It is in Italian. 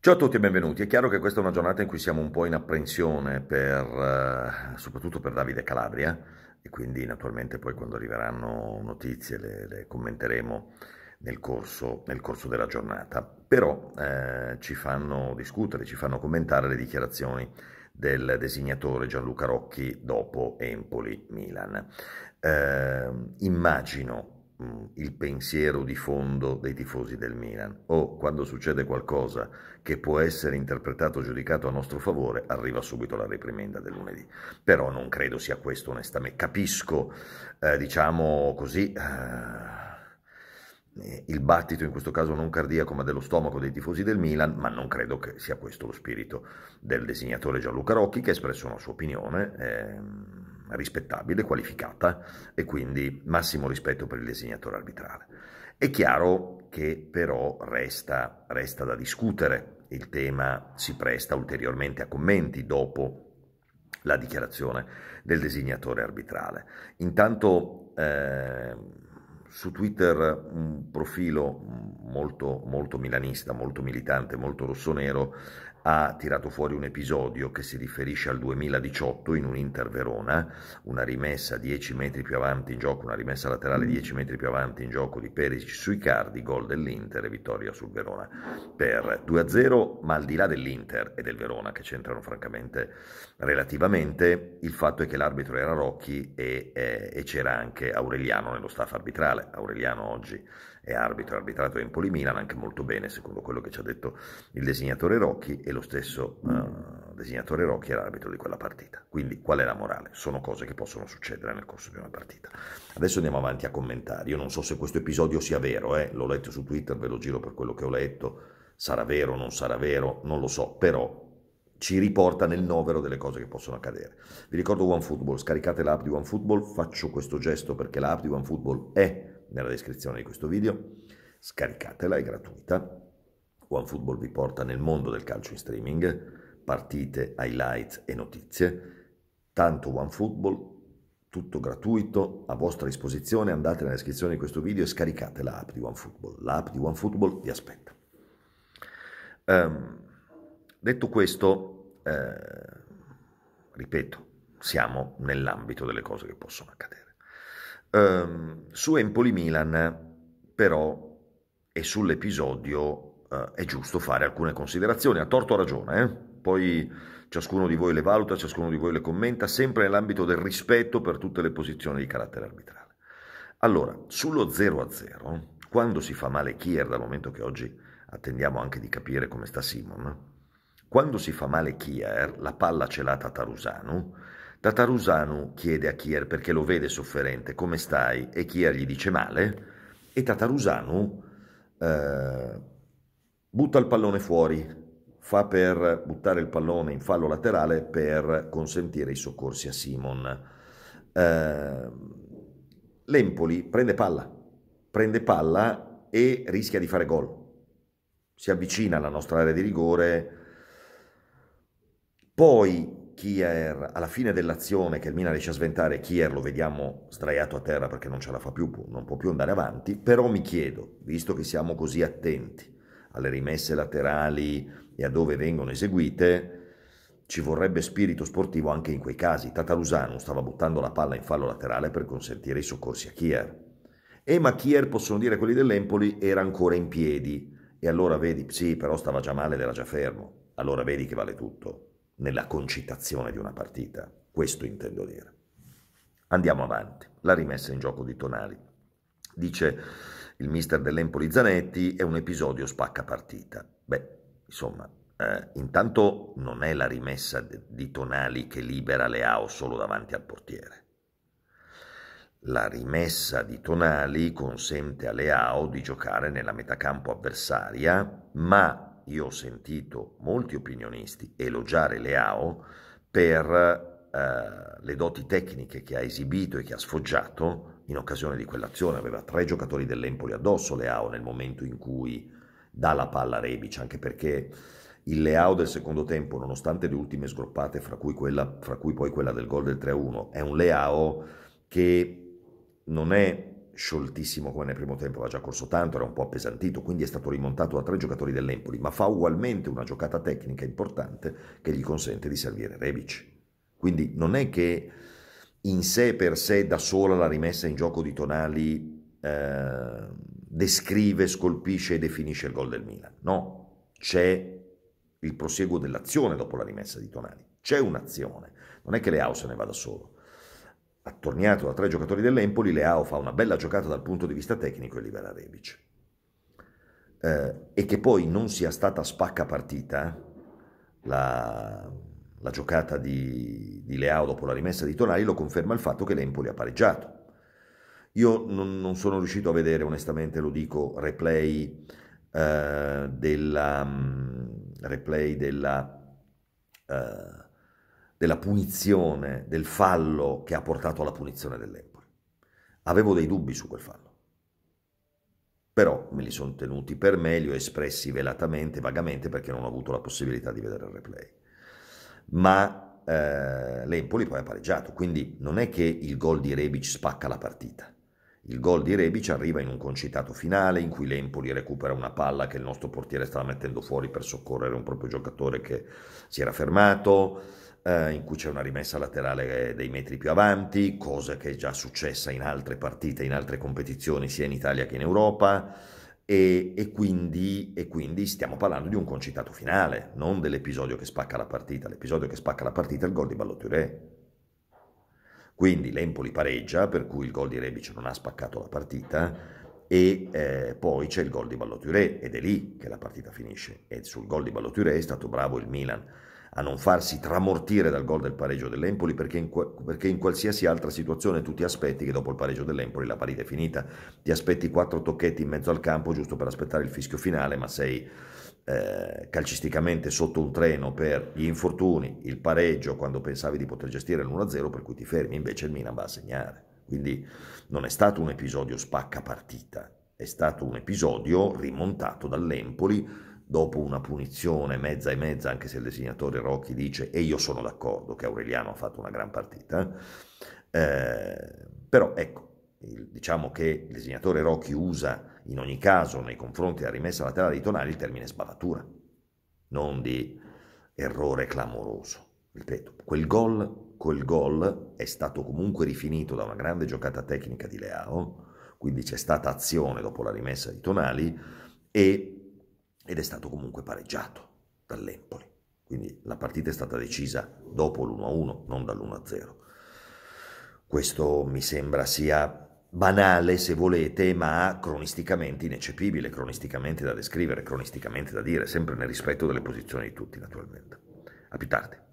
Ciao a tutti e benvenuti. È chiaro che questa è una giornata in cui siamo un po' in apprensione, per, eh, soprattutto per Davide Calabria, e quindi naturalmente poi quando arriveranno notizie le, le commenteremo nel corso, nel corso, della giornata. Però eh, ci fanno discutere, ci fanno commentare le dichiarazioni del designatore Gianluca Rocchi dopo Empoli-Milan. Eh, immagino Mm, il pensiero di fondo dei tifosi del Milan o quando succede qualcosa che può essere interpretato o giudicato a nostro favore arriva subito la reprimenda del lunedì però non credo sia questo onestamente capisco eh, diciamo così eh, il battito in questo caso non cardiaco ma dello stomaco dei tifosi del Milan ma non credo che sia questo lo spirito del designatore Gianluca Rocchi che ha espresso una sua opinione ehm, rispettabile, qualificata e quindi massimo rispetto per il disegnatore arbitrale. È chiaro che però resta, resta da discutere, il tema si presta ulteriormente a commenti dopo la dichiarazione del designatore arbitrale. Intanto eh, su Twitter un profilo molto, molto milanista, molto militante, molto rossonero ha tirato fuori un episodio che si riferisce al 2018 in un Inter Verona, una rimessa 10 metri più avanti in gioco, una rimessa laterale 10 mm. metri più avanti in gioco di Perisic sui cardi, gol dell'Inter e vittoria sul Verona per 2-0, ma al di là dell'Inter e del Verona che c'entrano francamente relativamente, il fatto è che l'arbitro era Rocchi e, e, eh, e c'era anche Aureliano nello staff arbitrale, Aureliano oggi è arbitro, ha arbitrato Empoli Milan anche molto bene, secondo quello che ci ha detto il designatore Rocchi e lo stesso eh, designatore Rocchi era arbitro di quella partita. Quindi qual è la morale? Sono cose che possono succedere nel corso di una partita. Adesso andiamo avanti a commentare. Io non so se questo episodio sia vero, eh? l'ho letto su Twitter, ve lo giro per quello che ho letto, sarà vero o non sarà vero, non lo so, però ci riporta nel novero delle cose che possono accadere. Vi ricordo OneFootball, scaricate l'app di OneFootball, faccio questo gesto perché l'app di OneFootball è nella descrizione di questo video, scaricatela, è gratuita. OneFootball vi porta nel mondo del calcio in streaming, partite, highlights e notizie. Tanto OneFootball, tutto gratuito, a vostra disposizione, andate nella descrizione di questo video e scaricate l'app di OneFootball. L'app di OneFootball vi aspetta. Um, detto questo, eh, ripeto, siamo nell'ambito delle cose che possono accadere. Um, su Empoli-Milan, però, e sull'episodio uh, è giusto fare alcune considerazioni, a torto o ragione, eh? poi ciascuno di voi le valuta, ciascuno di voi le commenta, sempre nell'ambito del rispetto per tutte le posizioni di carattere arbitrale. Allora, sullo 0-0, quando si fa male Kier, dal momento che oggi attendiamo anche di capire come sta Simon, quando si fa male Kier, la palla celata a Tarusano, Tatarusanu chiede a Kier perché lo vede sofferente, come stai? E Kier gli dice male e Tatarusanu eh, butta il pallone fuori, fa per buttare il pallone in fallo laterale per consentire i soccorsi a Simon. Eh, L'Empoli prende palla, prende palla e rischia di fare gol. Si avvicina alla nostra area di rigore. Poi Kier, alla fine dell'azione che il Milan riesce a sventare, Kier lo vediamo sdraiato a terra perché non ce la fa più, non può più andare avanti, però mi chiedo, visto che siamo così attenti alle rimesse laterali e a dove vengono eseguite, ci vorrebbe spirito sportivo anche in quei casi. Tatarusano stava buttando la palla in fallo laterale per consentire i soccorsi a Kier. E ma Kier, possono dire quelli dell'Empoli, era ancora in piedi. E allora vedi, sì, però stava già male ed era già fermo. Allora vedi che vale tutto nella concitazione di una partita, questo intendo dire. Andiamo avanti, la rimessa in gioco di Tonali. Dice il mister dell'Empoli Zanetti, è un episodio spacca partita. Beh, insomma, eh, intanto non è la rimessa di Tonali che libera Leao solo davanti al portiere. La rimessa di Tonali consente a Leao di giocare nella metà campo avversaria, ma io ho sentito molti opinionisti elogiare Leao per eh, le doti tecniche che ha esibito e che ha sfoggiato in occasione di quell'azione. Aveva tre giocatori dell'Empoli addosso Leao nel momento in cui dà la palla a Rebic, anche perché il Leao del secondo tempo, nonostante le ultime sgroppate, fra cui, quella, fra cui poi quella del gol del 3-1, è un Leao che non è scioltissimo come nel primo tempo, aveva già corso tanto, era un po' appesantito, quindi è stato rimontato a tre giocatori dell'Empoli, ma fa ugualmente una giocata tecnica importante che gli consente di servire Rebic. Quindi non è che in sé per sé da sola la rimessa in gioco di Tonali eh, descrive, scolpisce e definisce il gol del Milan. No, c'è il prosieguo dell'azione dopo la rimessa di Tonali, c'è un'azione, non è che Leao se ne vada solo attorniato da tre giocatori dell'Empoli, Leao fa una bella giocata dal punto di vista tecnico e libera Rebic. Eh, e che poi non sia stata spacca partita la, la giocata di, di, Leao dopo la rimessa di Tonali lo conferma il fatto che l'Empoli ha pareggiato. Io non, non sono riuscito a vedere, onestamente lo dico, replay eh, della... Mm, replay della eh, della punizione, del fallo che ha portato alla punizione dell'Empoli. Avevo dei dubbi su quel fallo, però me li sono tenuti per me, li ho espressi velatamente, vagamente, perché non ho avuto la possibilità di vedere il replay. Ma eh, l'Empoli poi ha pareggiato, quindi non è che il gol di Rebic spacca la partita. Il gol di Rebic arriva in un concitato finale in cui l'Empoli recupera una palla che il nostro portiere stava mettendo fuori per soccorrere un proprio giocatore che si era fermato eh, in cui c'è una rimessa laterale eh, dei metri più avanti, cosa che è già successa in altre partite, in altre competizioni sia in Italia che in Europa. E, e, quindi, e, quindi, stiamo parlando di un concitato finale, non dell'episodio che spacca la partita. L'episodio che spacca la partita è il gol di Ballotturé. Quindi l'Empoli pareggia, per cui il gol di Rebic non ha spaccato la partita, e eh, poi c'è il gol di Ballotturé ed è lì che la partita finisce. E sul gol di Ballotturé è stato bravo il Milan a non farsi tramortire dal gol del pareggio dell'Empoli perché in, perché in, qualsiasi altra situazione tu ti aspetti che dopo il pareggio dell'Empoli la partita è finita, ti aspetti quattro tocchetti in mezzo al campo giusto per aspettare il fischio finale, ma sei eh, calcisticamente sotto un treno per gli infortuni, il pareggio quando pensavi di poter gestire l'1-0 per cui ti fermi, invece il Milan va a segnare. Quindi non è stato un episodio spacca partita, è stato un episodio rimontato dall'Empoli dopo una punizione mezza e mezza, anche se il disegnatore Rocchi dice, e io sono d'accordo che Aureliano ha fatto una gran partita, eh, eh però ecco, il, diciamo che il disegnatore Rocchi usa in ogni caso nei confronti della rimessa laterale di Tonali il termine sbavatura, non di errore clamoroso. Ripeto, quel gol, quel gol è stato comunque rifinito da una grande giocata tecnica di Leao, quindi c'è stata azione dopo la rimessa di Tonali e ed è stato comunque pareggiato dall'Empoli. Quindi la partita è stata decisa dopo l'1-1, non dall'1-0. Questo mi sembra sia banale se volete, ma cronisticamente ineccepibile, cronisticamente da descrivere, cronisticamente da dire, sempre nel rispetto delle posizioni di tutti naturalmente. A più tardi.